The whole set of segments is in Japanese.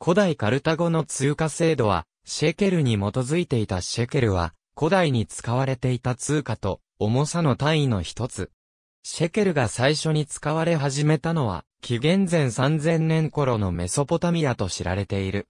古代カルタゴの通貨制度は、シェケルに基づいていたシェケルは、古代に使われていた通貨と、重さの単位の一つ。シェケルが最初に使われ始めたのは、紀元前3000年頃のメソポタミアと知られている。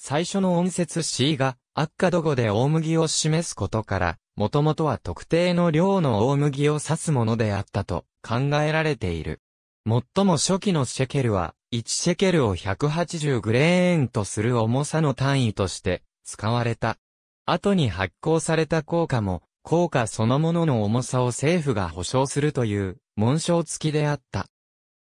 最初の音節 C が、アッカド語で大麦を示すことから、もともとは特定の量の大麦を指すものであったと考えられている。最も初期のシェケルは、1シェケルを180グレーンとする重さの単位として使われた。後に発行された硬貨も、硬貨そのものの重さを政府が保証するという紋章付きであった。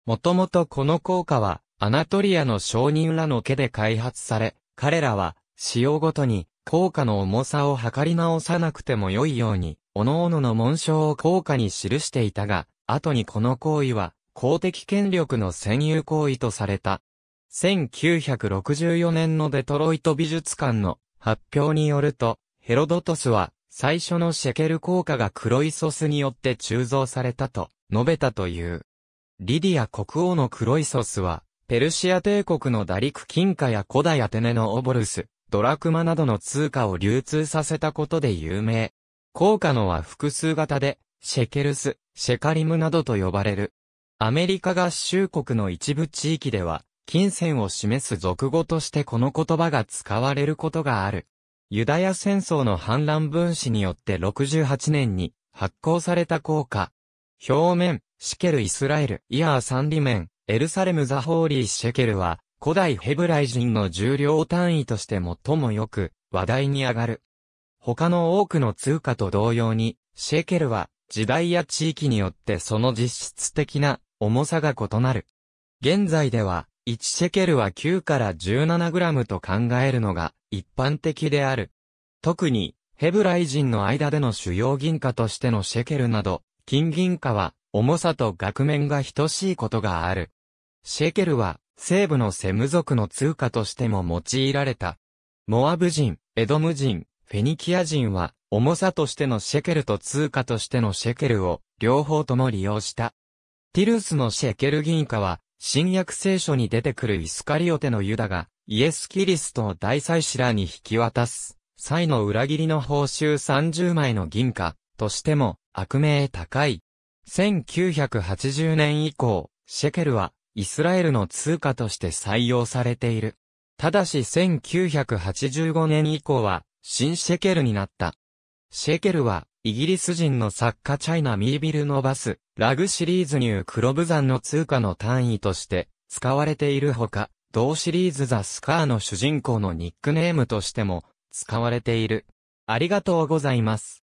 もともとこの硬貨は、アナトリアの商人らの家で開発され、彼らは、使用ごとに、硬貨の重さを測り直さなくても良いように、各々の紋章を硬貨に記していたが、後にこの行為は、公的権力の占有行為とされた。1964年のデトロイト美術館の発表によると、ヘロドトスは最初のシェケル効果がクロイソスによって鋳造されたと述べたという。リディア国王のクロイソスは、ペルシア帝国のダリク金貨や古代アテネのオボルス、ドラクマなどの通貨を流通させたことで有名。効果のは複数型で、シェケルス、シェカリムなどと呼ばれる。アメリカ合衆国の一部地域では、金銭を示す俗語としてこの言葉が使われることがある。ユダヤ戦争の反乱分子によって68年に発行された効果。表面、シケルイスラエル、イアー三メ面、エルサレムザホーリーシェケルは、古代ヘブライ人の重量単位として最もよく、話題に上がる。他の多くの通貨と同様に、シェケルは、時代や地域によってその実質的な重さが異なる。現在では、1シェケルは9から17グラムと考えるのが一般的である。特に、ヘブライ人の間での主要銀貨としてのシェケルなど、金銀貨は、重さと額面が等しいことがある。シェケルは、西部のセム族の通貨としても用いられた。モアブ人、エドム人、フェニキア人は、重さとしてのシェケルと通貨としてのシェケルを、両方とも利用した。ティルスのシェケル銀貨は、新約聖書に出てくるイスカリオテのユダが、イエス・キリストを大祭司らに引き渡す、際の裏切りの報酬30枚の銀貨、としても、悪名高い。1980年以降、シェケルは、イスラエルの通貨として採用されている。ただし1985年以降は、新シェケルになった。シェケルは、イギリス人の作家チャイナ・ミービルのバス、ラグシリーズニュークロブザンの通貨の単位として使われているほか、同シリーズザ・スカーの主人公のニックネームとしても使われている。ありがとうございます。